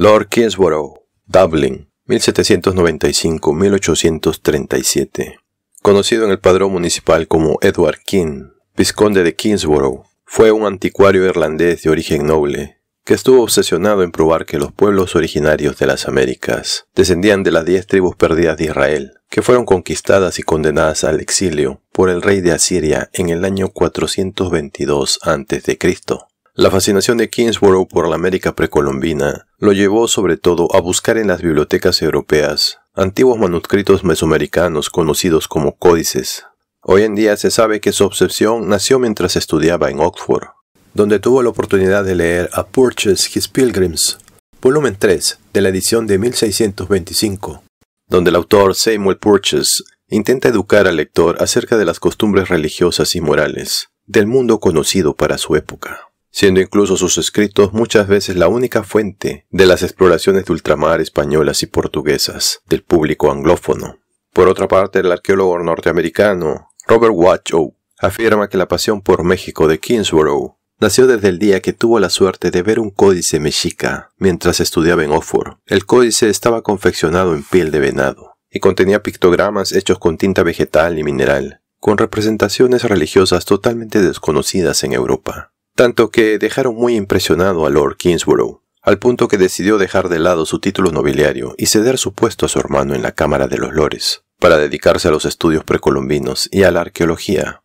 Lord Kingsborough, Dublin, 1795-1837. Conocido en el padrón municipal como Edward King, vizconde de Kingsborough, fue un anticuario irlandés de origen noble, que estuvo obsesionado en probar que los pueblos originarios de las Américas descendían de las diez tribus perdidas de Israel, que fueron conquistadas y condenadas al exilio por el rey de Asiria en el año 422 a.C. La fascinación de Kingsborough por la América precolombina lo llevó sobre todo a buscar en las bibliotecas europeas antiguos manuscritos mesoamericanos conocidos como códices. Hoy en día se sabe que su obsesión nació mientras estudiaba en Oxford, donde tuvo la oportunidad de leer A Purchase His Pilgrims, volumen 3 de la edición de 1625, donde el autor Samuel Purchase intenta educar al lector acerca de las costumbres religiosas y morales del mundo conocido para su época siendo incluso sus escritos muchas veces la única fuente de las exploraciones de ultramar españolas y portuguesas del público anglófono. Por otra parte, el arqueólogo norteamericano Robert Watchow afirma que la pasión por México de Kingsborough nació desde el día que tuvo la suerte de ver un códice mexica mientras estudiaba en Oxford. El códice estaba confeccionado en piel de venado y contenía pictogramas hechos con tinta vegetal y mineral, con representaciones religiosas totalmente desconocidas en Europa tanto que dejaron muy impresionado a Lord Kingsborough, al punto que decidió dejar de lado su título nobiliario y ceder su puesto a su hermano en la Cámara de los Lores, para dedicarse a los estudios precolombinos y a la arqueología.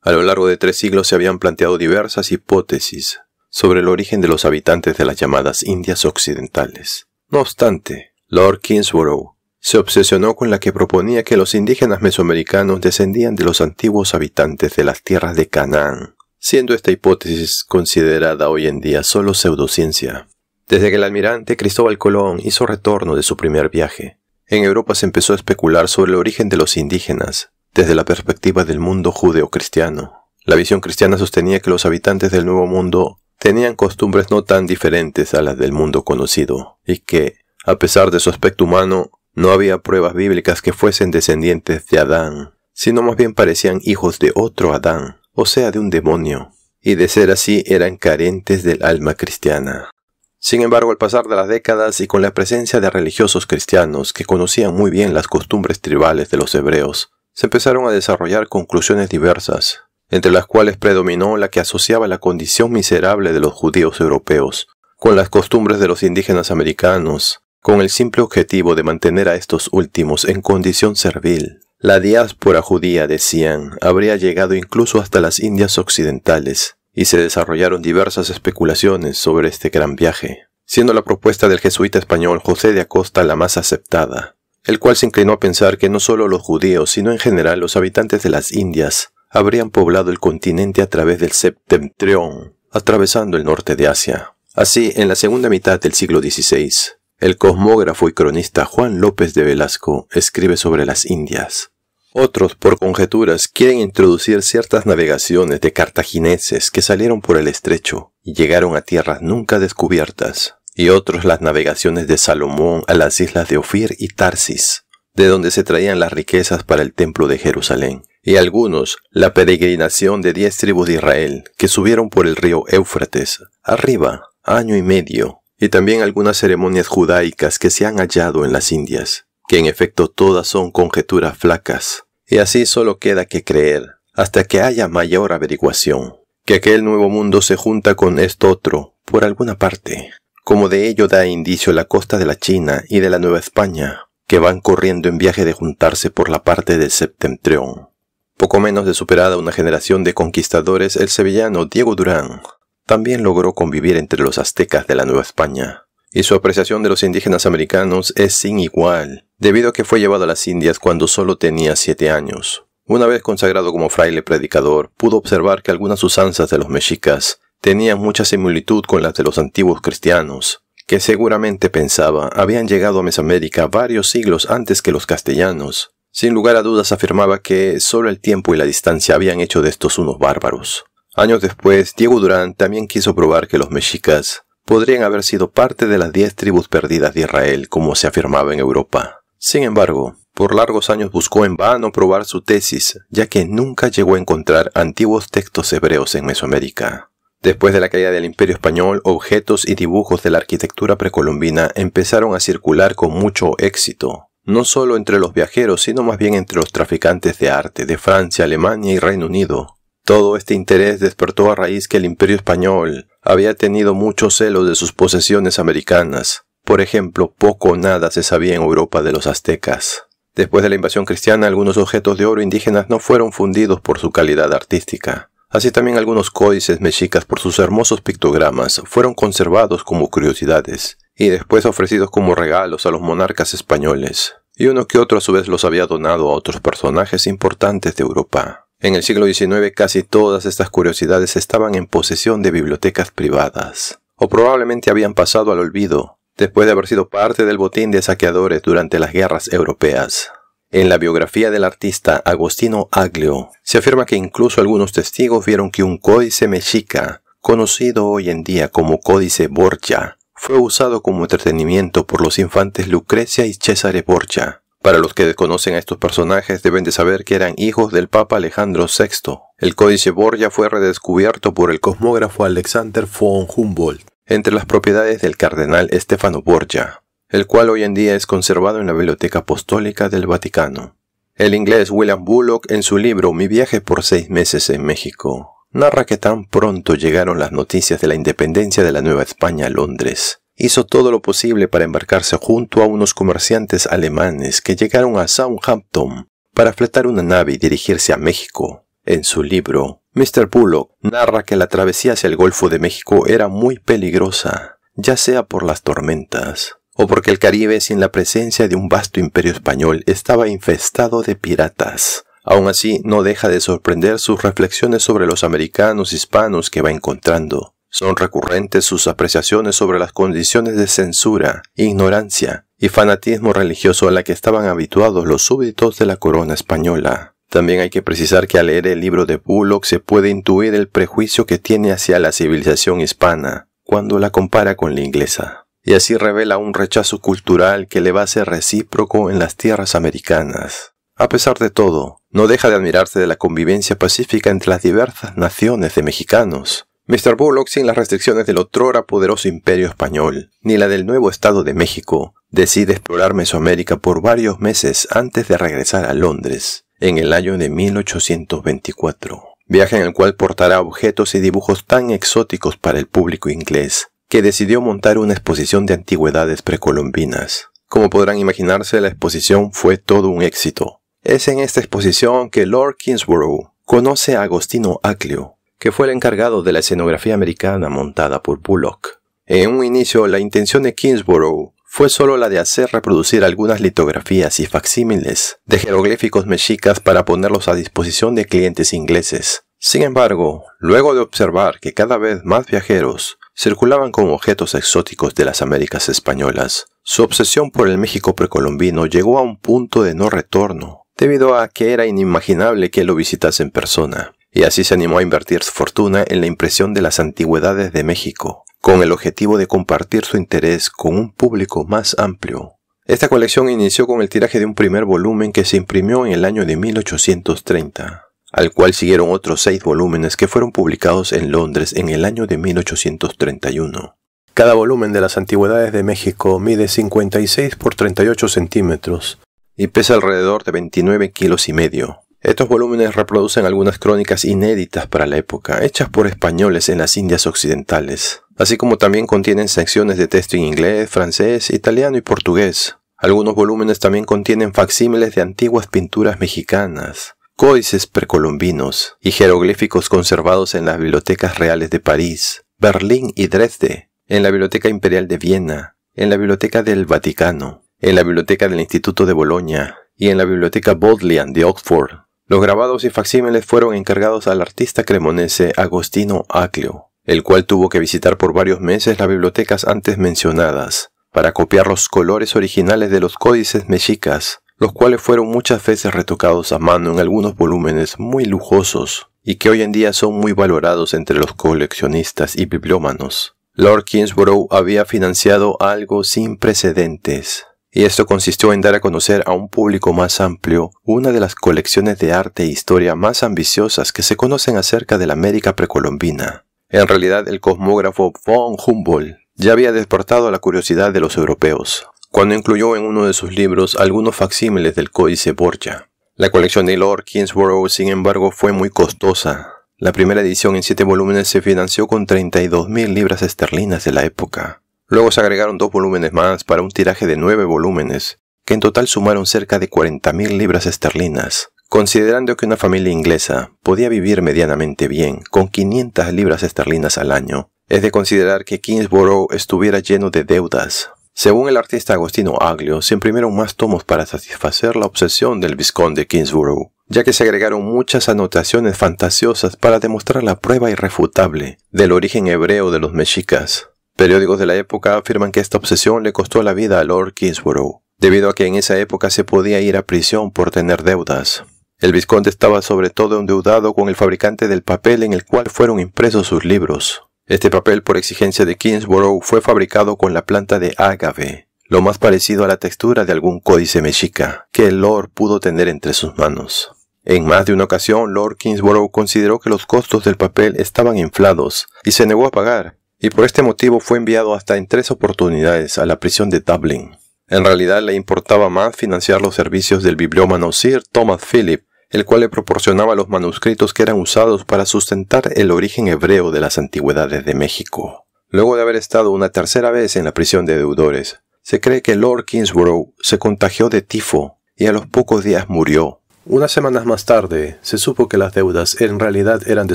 A lo largo de tres siglos se habían planteado diversas hipótesis sobre el origen de los habitantes de las llamadas Indias Occidentales. No obstante, Lord Kingsborough se obsesionó con la que proponía que los indígenas mesoamericanos descendían de los antiguos habitantes de las tierras de Canaán, siendo esta hipótesis considerada hoy en día solo pseudociencia. Desde que el almirante Cristóbal Colón hizo retorno de su primer viaje, en Europa se empezó a especular sobre el origen de los indígenas, desde la perspectiva del mundo judeo-cristiano. La visión cristiana sostenía que los habitantes del Nuevo Mundo tenían costumbres no tan diferentes a las del mundo conocido, y que, a pesar de su aspecto humano, no había pruebas bíblicas que fuesen descendientes de Adán, sino más bien parecían hijos de otro Adán, o sea de un demonio, y de ser así eran carentes del alma cristiana. Sin embargo, al pasar de las décadas y con la presencia de religiosos cristianos que conocían muy bien las costumbres tribales de los hebreos, se empezaron a desarrollar conclusiones diversas, entre las cuales predominó la que asociaba la condición miserable de los judíos europeos con las costumbres de los indígenas americanos, con el simple objetivo de mantener a estos últimos en condición servil, la diáspora judía, decían, habría llegado incluso hasta las Indias occidentales, y se desarrollaron diversas especulaciones sobre este gran viaje, siendo la propuesta del jesuita español José de Acosta la más aceptada, el cual se inclinó a pensar que no solo los judíos, sino en general los habitantes de las Indias, habrían poblado el continente a través del septentrión, atravesando el norte de Asia. Así, en la segunda mitad del siglo XVI, el cosmógrafo y cronista Juan López de Velasco escribe sobre las Indias, otros, por conjeturas, quieren introducir ciertas navegaciones de cartagineses que salieron por el estrecho y llegaron a tierras nunca descubiertas, y otros las navegaciones de Salomón a las islas de Ofir y Tarsis, de donde se traían las riquezas para el templo de Jerusalén, y algunos la peregrinación de diez tribus de Israel que subieron por el río Éufrates, arriba, año y medio, y también algunas ceremonias judaicas que se han hallado en las Indias que en efecto todas son conjeturas flacas, y así solo queda que creer, hasta que haya mayor averiguación, que aquel nuevo mundo se junta con esto otro, por alguna parte, como de ello da indicio la costa de la China y de la Nueva España, que van corriendo en viaje de juntarse por la parte del septentrión. Poco menos de superada una generación de conquistadores, el sevillano Diego Durán también logró convivir entre los aztecas de la Nueva España, y su apreciación de los indígenas americanos es sin igual, debido a que fue llevado a las Indias cuando solo tenía siete años. Una vez consagrado como fraile predicador, pudo observar que algunas usanzas de los mexicas tenían mucha similitud con las de los antiguos cristianos, que seguramente pensaba habían llegado a Mesoamérica varios siglos antes que los castellanos. Sin lugar a dudas afirmaba que solo el tiempo y la distancia habían hecho de estos unos bárbaros. Años después, Diego Durán también quiso probar que los mexicas podrían haber sido parte de las diez tribus perdidas de Israel, como se afirmaba en Europa. Sin embargo, por largos años buscó en vano probar su tesis, ya que nunca llegó a encontrar antiguos textos hebreos en Mesoamérica. Después de la caída del Imperio Español, objetos y dibujos de la arquitectura precolombina empezaron a circular con mucho éxito, no solo entre los viajeros, sino más bien entre los traficantes de arte de Francia, Alemania y Reino Unido, todo este interés despertó a raíz que el imperio español había tenido mucho celo de sus posesiones americanas. Por ejemplo, poco o nada se sabía en Europa de los aztecas. Después de la invasión cristiana, algunos objetos de oro indígenas no fueron fundidos por su calidad artística. Así también algunos códices mexicas por sus hermosos pictogramas fueron conservados como curiosidades y después ofrecidos como regalos a los monarcas españoles, y uno que otro a su vez los había donado a otros personajes importantes de Europa. En el siglo XIX casi todas estas curiosidades estaban en posesión de bibliotecas privadas, o probablemente habían pasado al olvido, después de haber sido parte del botín de saqueadores durante las guerras europeas. En la biografía del artista Agostino Aglio se afirma que incluso algunos testigos vieron que un códice mexica, conocido hoy en día como Códice Borja, fue usado como entretenimiento por los infantes Lucrecia y César Borja. Para los que desconocen a estos personajes deben de saber que eran hijos del Papa Alejandro VI. El Códice Borja fue redescubierto por el cosmógrafo Alexander von Humboldt entre las propiedades del cardenal Stefano Borja, el cual hoy en día es conservado en la Biblioteca Apostólica del Vaticano. El inglés William Bullock en su libro Mi viaje por seis meses en México narra que tan pronto llegaron las noticias de la independencia de la Nueva España a Londres, hizo todo lo posible para embarcarse junto a unos comerciantes alemanes que llegaron a Southampton para fletar una nave y dirigirse a México. En su libro, Mr. Bullock narra que la travesía hacia el Golfo de México era muy peligrosa, ya sea por las tormentas, o porque el Caribe sin la presencia de un vasto imperio español estaba infestado de piratas. Aún así, no deja de sorprender sus reflexiones sobre los americanos hispanos que va encontrando, son recurrentes sus apreciaciones sobre las condiciones de censura, ignorancia y fanatismo religioso a la que estaban habituados los súbditos de la corona española. También hay que precisar que al leer el libro de Bullock se puede intuir el prejuicio que tiene hacia la civilización hispana cuando la compara con la inglesa, y así revela un rechazo cultural que le va a ser recíproco en las tierras americanas. A pesar de todo, no deja de admirarse de la convivencia pacífica entre las diversas naciones de mexicanos, Mr. Bullock sin las restricciones del otrora poderoso imperio español, ni la del nuevo Estado de México, decide explorar Mesoamérica por varios meses antes de regresar a Londres, en el año de 1824. Viaje en el cual portará objetos y dibujos tan exóticos para el público inglés, que decidió montar una exposición de antigüedades precolombinas. Como podrán imaginarse, la exposición fue todo un éxito. Es en esta exposición que Lord Kingsborough conoce a Agostino Aclio, que fue el encargado de la escenografía americana montada por Bullock. En un inicio, la intención de Kingsborough fue solo la de hacer reproducir algunas litografías y facsímiles de jeroglíficos mexicas para ponerlos a disposición de clientes ingleses. Sin embargo, luego de observar que cada vez más viajeros circulaban con objetos exóticos de las Américas españolas, su obsesión por el México precolombino llegó a un punto de no retorno, debido a que era inimaginable que lo visitasen en persona y así se animó a invertir su fortuna en la impresión de las antigüedades de México, con el objetivo de compartir su interés con un público más amplio. Esta colección inició con el tiraje de un primer volumen que se imprimió en el año de 1830, al cual siguieron otros seis volúmenes que fueron publicados en Londres en el año de 1831. Cada volumen de las Antigüedades de México mide 56 por 38 centímetros y pesa alrededor de 29 kilos y medio, estos volúmenes reproducen algunas crónicas inéditas para la época, hechas por españoles en las Indias Occidentales, así como también contienen secciones de texto en inglés, francés, italiano y portugués. Algunos volúmenes también contienen facsímiles de antiguas pinturas mexicanas, códices precolombinos y jeroglíficos conservados en las bibliotecas reales de París, Berlín y Dresde, en la Biblioteca Imperial de Viena, en la Biblioteca del Vaticano, en la Biblioteca del Instituto de Bolonia y en la Biblioteca Bodleian de Oxford. Los grabados y facsímiles fueron encargados al artista cremonese Agostino Aclio, el cual tuvo que visitar por varios meses las bibliotecas antes mencionadas, para copiar los colores originales de los códices mexicas, los cuales fueron muchas veces retocados a mano en algunos volúmenes muy lujosos y que hoy en día son muy valorados entre los coleccionistas y bibliómanos. Lord Kingsborough había financiado algo sin precedentes, y esto consistió en dar a conocer a un público más amplio una de las colecciones de arte e historia más ambiciosas que se conocen acerca de la América precolombina. En realidad, el cosmógrafo von Humboldt ya había despertado la curiosidad de los europeos, cuando incluyó en uno de sus libros algunos facsímiles del Códice Borja. La colección de Lord Kingsborough, sin embargo, fue muy costosa. La primera edición en siete volúmenes se financió con 32.000 libras esterlinas de la época, Luego se agregaron dos volúmenes más para un tiraje de nueve volúmenes, que en total sumaron cerca de 40.000 libras esterlinas. Considerando que una familia inglesa podía vivir medianamente bien con 500 libras esterlinas al año, es de considerar que Kingsborough estuviera lleno de deudas. Según el artista Agostino Aglio, se imprimieron más tomos para satisfacer la obsesión del vizconde Kingsborough, ya que se agregaron muchas anotaciones fantasiosas para demostrar la prueba irrefutable del origen hebreo de los mexicas. Periódicos de la época afirman que esta obsesión le costó la vida a Lord Kingsborough, debido a que en esa época se podía ir a prisión por tener deudas. El visconde estaba sobre todo endeudado con el fabricante del papel en el cual fueron impresos sus libros. Este papel, por exigencia de Kingsborough, fue fabricado con la planta de ágave, lo más parecido a la textura de algún códice mexica que el Lord pudo tener entre sus manos. En más de una ocasión, Lord Kingsborough consideró que los costos del papel estaban inflados y se negó a pagar, y por este motivo fue enviado hasta en tres oportunidades a la prisión de Dublin. En realidad le importaba más financiar los servicios del bibliómano Sir Thomas Philip, el cual le proporcionaba los manuscritos que eran usados para sustentar el origen hebreo de las antigüedades de México. Luego de haber estado una tercera vez en la prisión de deudores, se cree que Lord Kingsborough se contagió de tifo y a los pocos días murió. Unas semanas más tarde, se supo que las deudas en realidad eran de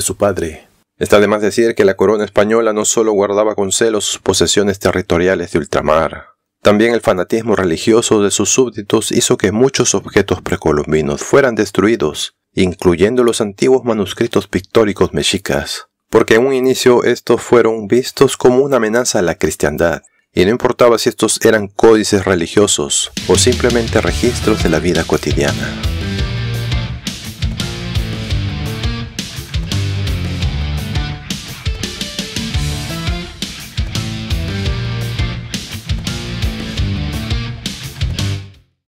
su padre, Está de decir que la corona española no solo guardaba con celos sus posesiones territoriales de ultramar, también el fanatismo religioso de sus súbditos hizo que muchos objetos precolombinos fueran destruidos, incluyendo los antiguos manuscritos pictóricos mexicas, porque en un inicio estos fueron vistos como una amenaza a la cristiandad, y no importaba si estos eran códices religiosos o simplemente registros de la vida cotidiana.